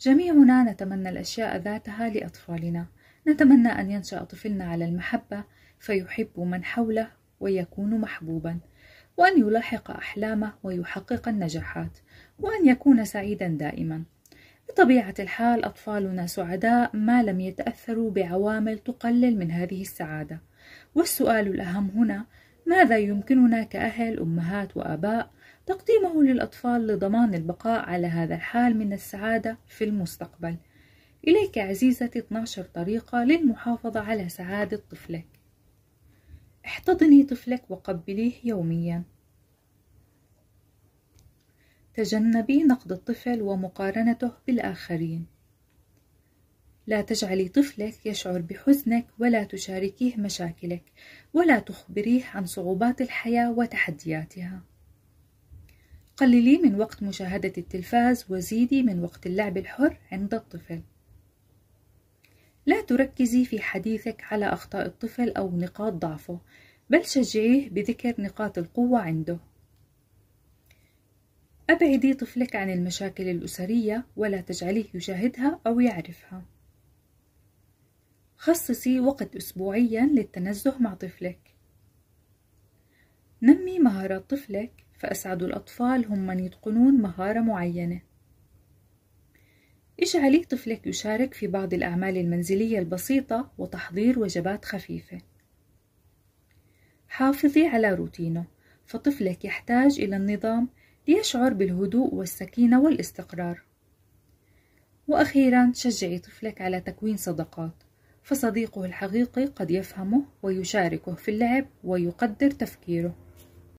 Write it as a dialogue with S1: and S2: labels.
S1: جميعنا نتمنى الأشياء ذاتها لأطفالنا نتمنى أن ينشأ طفلنا على المحبة فيحب من حوله ويكون محبوبا وأن يلاحق أحلامه ويحقق النجاحات وأن يكون سعيدا دائما بطبيعة الحال أطفالنا سعداء ما لم يتأثروا بعوامل تقلل من هذه السعادة والسؤال الأهم هنا ماذا يمكننا كأهل أمهات وآباء تقديمه للأطفال لضمان البقاء على هذا الحال من السعادة في المستقبل؟ إليك عزيزتي 12 طريقة للمحافظة على سعادة طفلك احتضني طفلك وقبليه يوميا تجنبي نقد الطفل ومقارنته بالآخرين لا تجعلي طفلك يشعر بحزنك ولا تشاركيه مشاكلك ولا تخبريه عن صعوبات الحياة وتحدياتها قللي من وقت مشاهدة التلفاز وزيدي من وقت اللعب الحر عند الطفل لا تركزي في حديثك على أخطاء الطفل أو نقاط ضعفه بل شجعيه بذكر نقاط القوة عنده أبعدي طفلك عن المشاكل الأسرية ولا تجعليه يشاهدها أو يعرفها خصصي وقت أسبوعيا للتنزه مع طفلك نمي مهارات طفلك فأسعد الأطفال هم من يتقنون مهارة معينة اجعلي طفلك يشارك في بعض الأعمال المنزلية البسيطة وتحضير وجبات خفيفة حافظي على روتينه فطفلك يحتاج إلى النظام ليشعر بالهدوء والسكينة والاستقرار وأخيرا شجعي طفلك على تكوين صداقات فصديقه الحقيقي قد يفهمه ويشاركه في اللعب ويقدر تفكيره